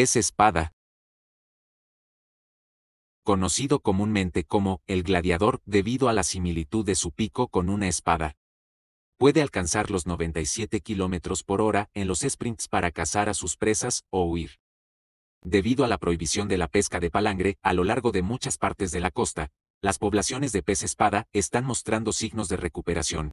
pez espada, conocido comúnmente como el gladiador debido a la similitud de su pico con una espada. Puede alcanzar los 97 km por hora en los sprints para cazar a sus presas o huir. Debido a la prohibición de la pesca de palangre a lo largo de muchas partes de la costa, las poblaciones de pez espada están mostrando signos de recuperación.